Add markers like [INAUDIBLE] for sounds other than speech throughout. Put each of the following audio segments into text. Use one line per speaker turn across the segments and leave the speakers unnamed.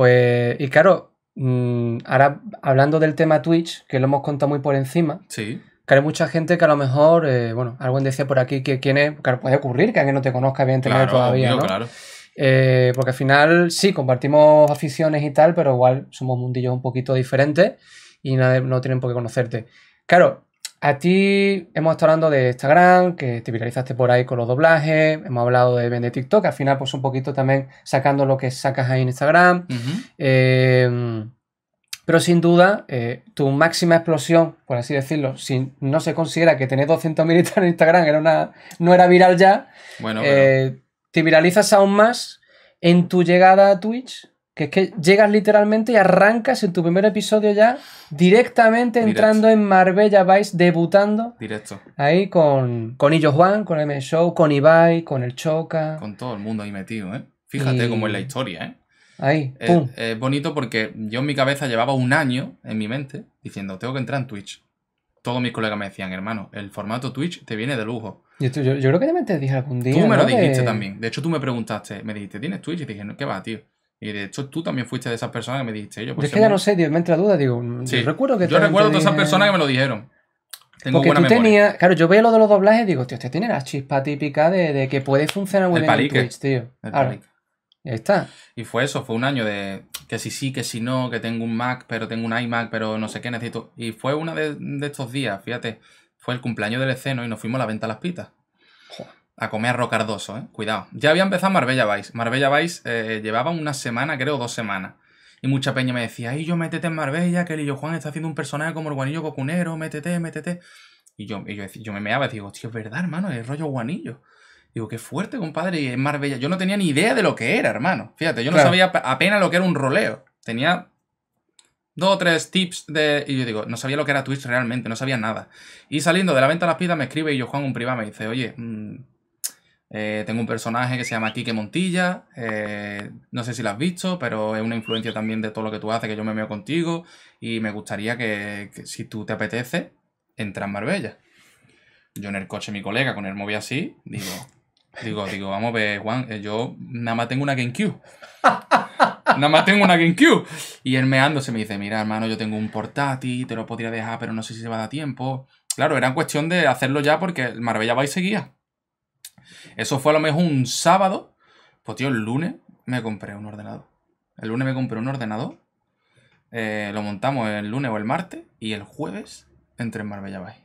Pues, y claro, mm, ahora hablando del tema Twitch, que lo hemos contado muy por encima. Que hay mucha gente que a lo mejor, eh, bueno, alguien decía por aquí que quién claro, puede ocurrir que alguien no te conozca, bien todavía, ¿no? Claro. Eh, porque al final, sí, compartimos aficiones y tal, pero igual somos mundillos un poquito diferentes y no tienen por qué conocerte. Claro, a ti hemos estado hablando de Instagram, que te viralizaste por ahí con los doblajes, hemos hablado de, de TikTok, al final pues un poquito también sacando lo que sacas ahí en Instagram. Em, pero sin duda, eh, tu máxima explosión, por así decirlo, si no se considera que 200 militares en Instagram era una, no era viral ya, eh, bueno, te viralizas aún más en tu llegada a Twitch que es que llegas literalmente y arrancas en tu primer episodio ya directamente entrando en Marbella Vice, debutando. Directo. Ahí con, con Illo Juan, con M Show, con Ibai, con el Choca. Con todo el mundo ahí metido, ¿eh? Fíjate cómo es la historia, ¿eh? Ahí,
es, bonito porque yo en mi cabeza llevaba un año en mi mente diciendo, tengo que entrar en Twitch todos mis colegas me decían, hermano, el formato Twitch te viene de lujo.
Yo, yo, yo creo que también te dije algún día. Tú me lo dijiste también.
De hecho, tú me preguntaste, me dijiste, ¿tienes Twitch? Y dije, ¿qué va, tío? Y de hecho, tú también fuiste de esas personas que me dijiste yo. Pues, es que ya no sé,
tío, me entra duda, digo. Yo recuerdo que. Yo recuerdo todas esas personas
que me lo dijeron. Tengo Porque buena
tú Claro, yo veo lo de los doblajes y digo, tío, usted tiene la chispa típica de, que puede funcionar muy el bien Twitch, tío. El
está. Y fue eso, fue un año de que si sí, que si no, que tengo un Mac, pero tengo un iMac, pero no sé qué necesito. Y fue uno de, de estos días, fíjate, fue el cumpleaños del esceno y nos fuimos a la venta a las pitas a comer rocardoso, ¿eh? Cuidado. Ya había empezado Marbella Vice. Marbella Vice eh, llevaba una semana, creo, dos semanas. Y mucha peña me decía, ay, yo métete en Marbella, que el Illo Juan está haciendo un personaje como el guanillo cocunero, métete, métete. Y yo, yo, yo, me meaba y digo, tío, es verdad, hermano, es rollo guanillo. Digo, qué fuerte, compadre, y es Marbella. Yo no tenía ni idea de lo que era, hermano. Fíjate, yo no sabía apenas lo que era un roleo. Tenía dos o tres tips de... Y yo digo, no sabía lo que era Twitch realmente, no sabía nada. Y saliendo de la venta a las me escribe y yo Juan un privado me dice, oye, mm, eh, tengo un personaje que se llama Quique Montilla, eh, no sé si lo has visto, pero es una influencia también de todo lo que tú haces, que yo me veo contigo y me gustaría que, si tú te apetece, entras en Marbella. Yo en el coche, mi colega, con el móvil así, digo, [LAUGHS] digo, digo, vamos a ver, Juan, eh, yo nada más tengo una GameCube. [LAUGHS] nada más tengo una GameCube. Y él ando, se me dice, mira, hermano, yo tengo un portátil, te lo podría dejar, pero no sé si se va a dar tiempo. Claro, era cuestión de hacerlo ya porque Marbella va y seguía. Eso fue a lo mejor un sábado. Pues tío, el lunes me compré un ordenador. El lunes me compré un ordenador. Eh, lo montamos el lunes o el martes. Y el jueves entré en Marbella Bay.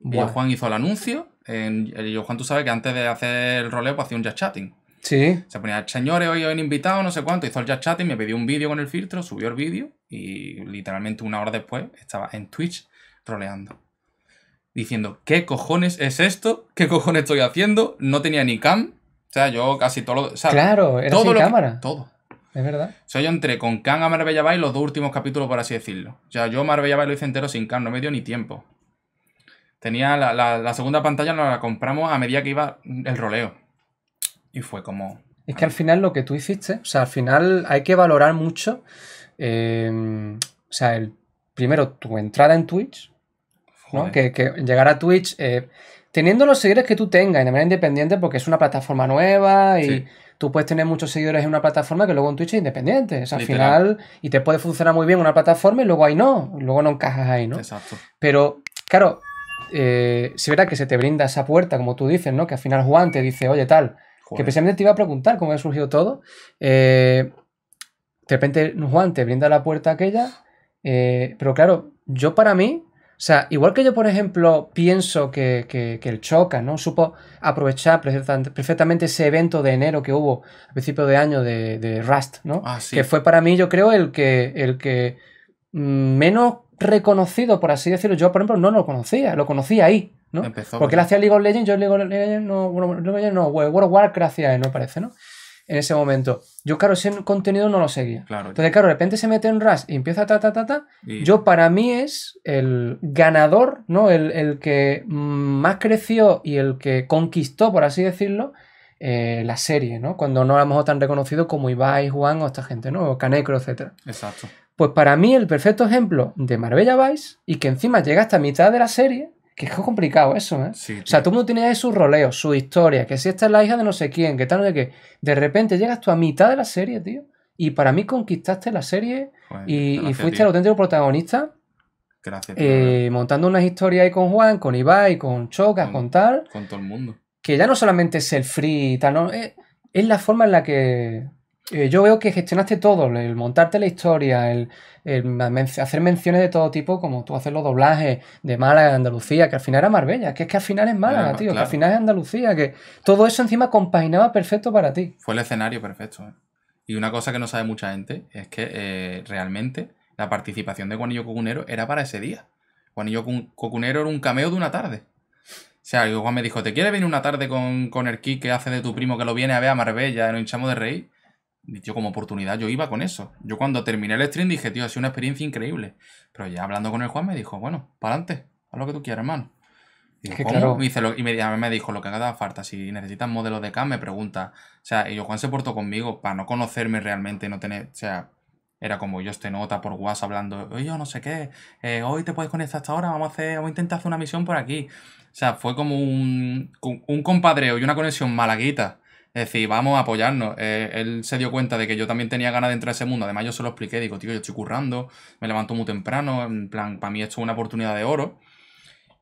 Y Juan hizo el anuncio. y eh, yo, Juan, tú sabes que antes de hacer el roleo, pues, hacía un jazz chatting. Sí. Se ponía, señores, hoy hay invitado, no sé cuánto. Hizo el jazz chatting, me pidió un vídeo con el filtro, subió el vídeo. Y literalmente una hora después estaba en Twitch roleando diciendo, ¿qué cojones es esto? ¿Qué cojones estoy haciendo? No tenía ni cam. O sea, yo casi todo lo... Claro, era todo sin
cámara. todo. Es verdad. O
sea, yo entré con Khan a Marbella Bay los dos últimos capítulos, por así decirlo. O sea, yo Marbella Bay lo hice entero sin Khan, no me dio ni tiempo. Tenía la, segunda pantalla, no la compramos a medida que iba el roleo. Y fue como...
Es que al final lo que tú hiciste, o sea, al final hay que valorar mucho, eh, o sea, el, primero tu entrada en Twitch, que, llegar a Twitch, eh, teniendo los seguidores que tú tengas, de manera independiente, porque es una plataforma nueva y tú puedes tener muchos seguidores en una plataforma que luego en Twitch es independiente. al final, y te puede funcionar muy bien una plataforma y luego ahí no, luego no encajas ahí, ¿no? Pero, claro, eh, si verá que se te brinda esa puerta, como tú dices, ¿no? Que al final Juan te dice, oye, tal, que precisamente te iba a preguntar cómo ha surgido todo. Eh, de repente Juan te brinda la puerta aquella, pero claro, yo para mí, o sea, igual que yo, por ejemplo, pienso que, el Choca, ¿no? Supo aprovechar perfectamente ese evento de enero que hubo a principio de año de, de Rust, ¿no? Ah, Que fue para mí, yo creo, el que, el que mm, menos reconocido, por así decirlo. Yo, por ejemplo, no lo conocía, lo conocía ahí, ¿no? Empezó, Porque él hacía League of Legends, yo League of Legends no, League of Legends no, World of Warcraft hacía él, me parece, ¿no? en ese momento. Yo, claro, ese contenido no lo seguía. Claro. Entonces, claro, de repente se mete en Rush y empieza ta, ta, ta, ta. Yo, para mí, es el ganador, ¿no? El, que más creció y el que conquistó, por así decirlo, eh, la serie, ¿no? Cuando no a tan reconocido como Ibai, Juan o esta gente, ¿no? O Canecro, etc. Exacto. Pues para mí, el perfecto ejemplo de Marbella Vice y que encima llega hasta mitad de la serie que es complicado eso, ¿eh? o sea, todo el mundo tiene ahí sus roleos, su historia, que si esta es la hija de no sé quién, que tal, no sé qué. De repente llegas tú a mitad de la serie, tío. Y para mí conquistaste la serie y, fuiste el auténtico protagonista.
Gracias. Tío, eh,
montando unas historias ahí con Juan, con Ibai, con Chocas, con, tal.
Con todo el mundo.
Que ya no solamente es el free y tal, es la forma en la que eh, yo veo que gestionaste todo, el montarte la historia, el, hacer menciones de todo tipo, como tú haces los doblajes de Málaga, de Andalucía, que al final era Marbella, que es que al final es Málaga, tío, que al final es Andalucía, que todo eso encima compaginaba perfecto para ti.
Fue el escenario perfecto. ¿eh? Y una cosa que no sabe mucha gente es que eh, realmente la participación de Juanillo Cocunero era para ese día. Juanillo Cocunero era un cameo de una tarde. O sea, Juan me dijo, ¿te quieres venir una tarde con, el que hace de tu primo que lo viene a ver a Marbella y nos hinchamos de rey como oportunidad yo iba con eso. Yo cuando terminé el stream dije, tío, ha sido una experiencia increíble. Pero ya hablando con el Juan me dijo, bueno, para adelante, haz lo que tú quieras, hermano. Y, me dijo lo que haga falta. Si necesitas modelo de CAM, me pregunta. O sea, y yo, Juan se portó conmigo para no conocerme realmente, no tener. O sea, era como yo este nota por WhatsApp hablando, oye, yo no sé qué, eh, hoy te puedes conectar hasta ahora, vamos a hacer, vamos intentar hacer una misión por aquí. O sea, fue como un, un compadreo y una conexión malaguita es decir, vamos a apoyarnos. Eh, él se dio cuenta de que yo también tenía ganas de entrar a ese mundo. Además, yo se lo expliqué. Digo, tío, yo estoy currando, me levanto muy temprano. En plan, para mí esto es una oportunidad de oro.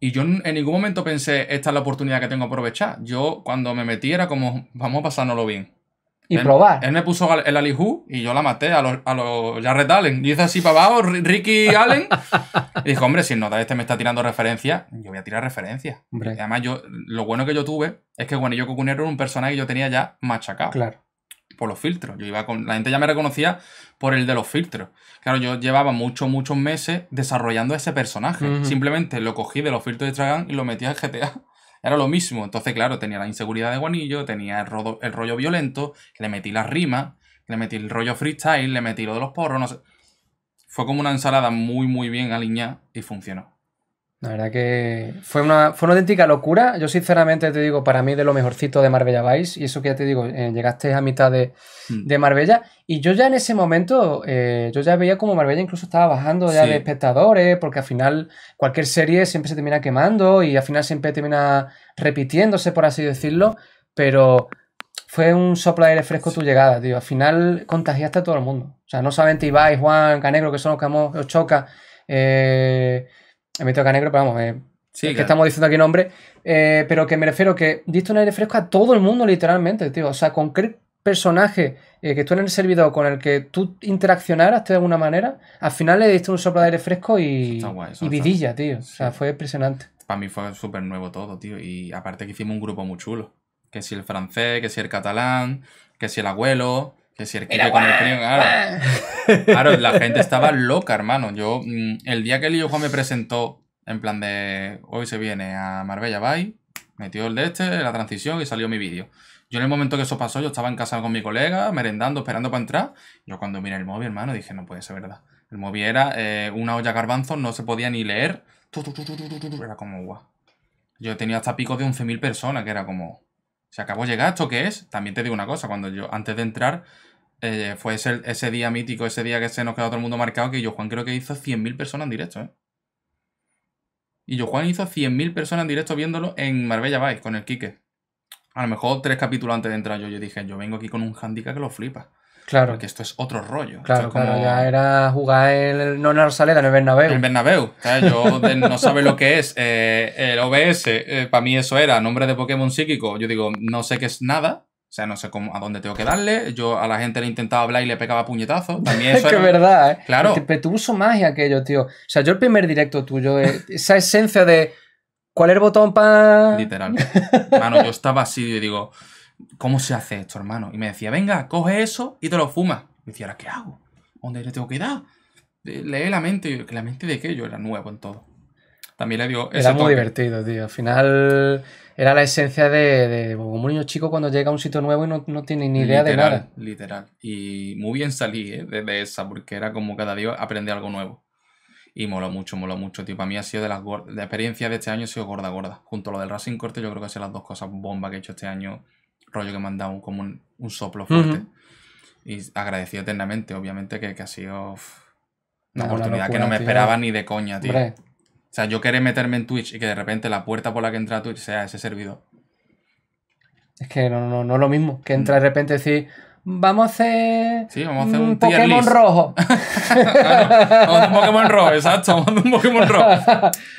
Y yo en ningún momento pensé, esta es la oportunidad que tengo que aprovechar. Yo cuando me metiera como, vamos a pasárnoslo bien y probar. Él me puso el Alihu y yo la maté a los, a Jared Allen. Y dice así para abajo, Ricky Allen. y dijo, hombre, si no nota este me está tirando referencia, yo voy a tirar referencias. Además, yo, lo bueno que yo tuve es que bueno, yo Cocunero era un personaje que yo tenía ya machacado. Claro. Por los filtros. Yo iba con. La gente ya me reconocía por el de los filtros. Claro, yo llevaba muchos, muchos meses desarrollando ese personaje. Simplemente lo cogí de los filtros de Dragon y lo metí al GTA era lo mismo. Entonces, claro, tenía la inseguridad de Guanillo, tenía el, rollo violento, le metí las rimas, le metí el rollo freestyle, le metí lo de los porros, no sé. Fue como una ensalada muy, muy bien alineada y funcionó.
La verdad que fue una, fue auténtica locura. Yo sinceramente te digo, para mí de lo mejorcito de Marbella Vice, y eso que ya te digo, eh, llegaste a mitad mm. de, Marbella, y yo ya en ese momento, eh, yo ya veía como Marbella incluso estaba bajando ya de espectadores, porque al final cualquier serie siempre se termina quemando y al final siempre termina repitiéndose, por así decirlo, pero fue un soplo aire fresco tu llegada, tío. Al final contagiaste a todo el mundo. O sea, no solamente Ibai, Juan, Canegro, que son los que os choca. Eh, a mí me toca negro, pero vamos, eh, es que estamos diciendo aquí nombre. Eh, pero que me refiero que diste un aire fresco a todo el mundo, literalmente, tío. O sea, con qué personaje eh, que tú en el servidor con el que tú interaccionaras de alguna manera, al final le diste un soplo de aire fresco y, vidilla, tío. O
sea, fue impresionante. Para mí fue súper nuevo todo, tío. Y aparte que hicimos un grupo muy chulo. Que si el francés, que si el catalán, que si el abuelo, con el claro. la gente [LAUGHS] estaba loca, hermano. Yo, mm, el día que el Juan me presentó, en plan de hoy se viene a Marbella Bay, metió el de este, la transición y salió mi vídeo. Yo en el momento que eso pasó, yo estaba en casa con mi colega, merendando, esperando para entrar. Yo cuando miré el móvil, hermano, dije, no puede ser verdad. El móvil era eh, una olla garbanzo, no se podía ni leer. era como guau. Yo tenía hasta picos de 11.000 personas, que era como... ¿Se acabó de llegar? ¿Esto qué es? También te digo una cosa, cuando yo, antes de entrar, eh, fue ese, día mítico, ese día que se nos quedó todo el mundo marcado, que yo Juan creo que hizo 100.000 personas en directo, ¿eh? Y yo Juan hizo 100.000 personas en directo viéndolo en Marbella Vice con el Quique. A lo mejor tres capítulos antes de entrar yo, yo dije, yo vengo aquí con un handicap que lo flipa. Claro. Porque esto es otro rollo. Claro, como... ya
era jugar el, no en en el Bernabéu. En Bernabéu. Yo no
sabe lo que es eh, el OBS. para mí eso era nombre de Pokémon psíquico. Yo digo, no sé qué es nada. O sea, no sé cómo, a dónde tengo que darle. Yo a la gente le intentaba hablar y le pegaba puñetazos. También [LAUGHS] es que verdad,
¿eh? Claro. Pero tú uso magia aquello, tío. O sea, yo el primer directo tuyo, eh, [LAUGHS] esa esencia de ¿cuál es el botón para...?
Literalmente. Hermano, yo estaba así y digo, ¿cómo se hace esto, hermano? Y me decía, venga, coge eso y te lo fumas. Y decía, ¿ahora qué hago? ¿Dónde le tengo que dar? Ah, lee la mente. ¿la mente de qué? Yo era nuevo en todo. También le dio ese Era muy
divertido, tío. Al final era la esencia de, un niño chico cuando llega a un sitio nuevo y no, tiene ni idea de nada.
Literal. Y muy bien salí ¿eh? de, esa, porque era como cada día aprendí algo nuevo. Y moló mucho, moló mucho, tío. Para mí ha sido de las la experiencia de este año ha sido gorda, gorda. Junto a lo del Racing Corte, yo creo que ha sido las dos cosas bomba que he hecho este año. Rollo que me han dado como un, soplo fuerte. Y agradecido eternamente, obviamente, que, ha sido una, oportunidad que no me esperaba ni de coña, tío. Hombre. O sea, yo querer meterme en Twitch y que de repente la puerta por la que entra Twitch sea ese servidor. Es
que no, no, no es lo mismo. Que entra de mm. repente y decir, vamos
a hacer.
Sí, vamos a hacer un Pokémon rojo. [LAUGHS]
vamos a hacer un Pokémon rojo, exacto. Vamos a hacer un Pokémon rojo.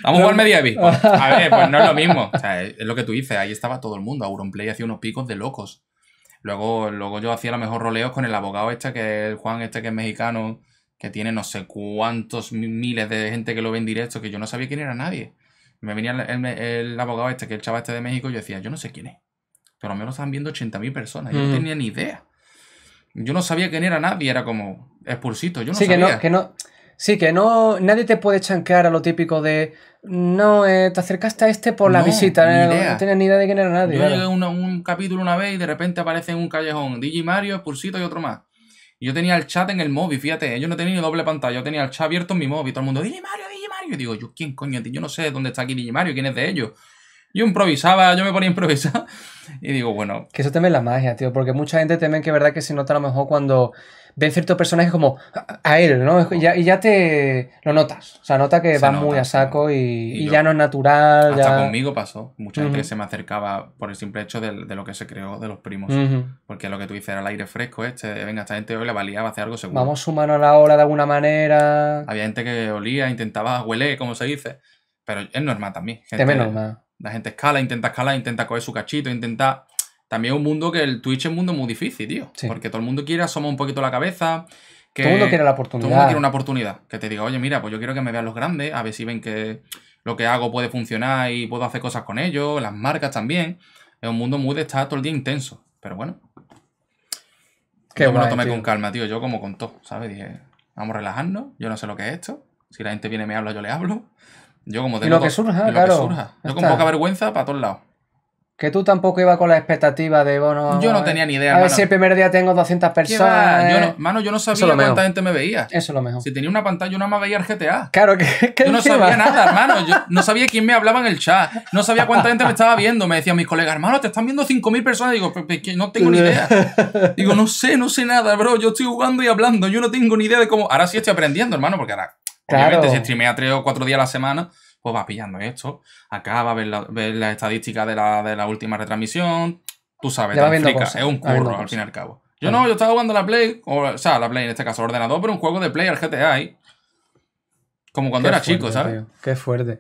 Vamos a jugar Medieval. [LAUGHS] a ver, pues no es lo mismo. O sea, es lo que tú dices. Ahí estaba todo el mundo. Auronplay hacía unos picos de locos. Luego, luego yo hacía los mejor roleos con el abogado este, que es el Juan este que es mexicano que tiene no sé cuántos miles de gente que lo ven directo, que yo no sabía quién era nadie. Me venía el, abogado este, que el chaval este de México, y yo decía, yo no sé quién es. Pero al menos están viendo 80.000 personas. Yo no tenía ni idea. Yo no sabía quién era nadie, era como expulsito. Yo no sí, Que no, que
no, sí, que no. Nadie te puede chanquear a lo típico de. No, eh, te acercaste a este por la visita. Eh, no, tenía ni idea de quién era nadie. Yo
un, capítulo una vez y de repente aparece en un callejón DJ Mario, expulsito y otro más. Yo tenía el chat en el móvil, fíjate, yo no tenía ni doble pantalla, yo tenía el chat abierto en mi móvil, todo el mundo, Digimario, Digimario. Y digo, yo, ¿quién coño? Yo no sé dónde está aquí Mario quién es de ellos. Yo improvisaba, yo me ponía a improvisar. [LAUGHS] Y digo, bueno.
Que eso teme la magia, tío, porque mucha gente teme que verdad que se nota a lo mejor cuando ven ciertos personajes como a él, ¿no? Y ya, te lo notas. O sea, nota que va muy a saco y, ya no es natural. Hasta ya... conmigo
pasó. Mucha gente que se me acercaba por el simple hecho de, lo que se creó de los primos. Porque lo que tú dices era el aire fresco este. Venga, esta gente hoy le valía, hacer algo seguro. Vamos
sumando a la hora de alguna manera.
Había gente que olía, intentaba huele, como se dice. Pero es normal también. Gente, teme normal la gente escala, intenta escalar, intenta coger su cachito, intenta... También un mundo que el Twitch es un mundo muy difícil, tío. Porque todo el mundo quiere asomar un poquito la cabeza. todo el mundo quiere la oportunidad. Todo el mundo quiere una oportunidad. Que te diga, oye, mira, pues yo quiero que me vean los grandes, a ver si ven que lo que hago puede funcionar y puedo hacer cosas con ellos, las marcas también. Es un mundo muy de estar todo el día intenso. Pero bueno.
Qué yo tomé con
calma, tío. Yo como con todo, ¿sabes? Dije, vamos a relajarnos. Yo no sé lo que es esto. Si la gente viene y me habla, yo le hablo. Yo como tengo y lo que surja, claro. Yo con poca vergüenza para todos lados.
Que tú tampoco ibas con la expectativa de, bueno... Yo no tenía ni idea, A ver si el primer día tengo 200 personas... Yo no, eh.
mano, yo no sabía cuánta gente me veía. Eso es lo mejor. Si tenía una pantalla, yo nada más veía el GTA. Claro, que, que Yo no sabía nada, hermano. [LAUGHS] Yo no sabía quién me hablaba en el chat. No sabía cuánta gente me estaba viendo. Me decían mis colegas, hermano, te están viendo 5.000 personas. Digo, que no tengo ni idea. Digo, no sé, no sé nada, bro. Yo estoy jugando y hablando. Yo no tengo ni idea de cómo... Ahora sí estoy aprendiendo, hermano, porque ahora Claro. Obviamente, si streamea tres o cuatro días a la semana, pues va pillando esto. Acaba, a ver, la, las estadísticas de la, de la, última retransmisión. Tú sabes, Es un curro, al fin y al cabo. Yo no, yo estaba jugando la Play, o, sea, la Play en este caso, ordenador, pero un juego de Play al GTA. ¿eh? Como cuando era chico, ¿sabes?
Qué fuerte.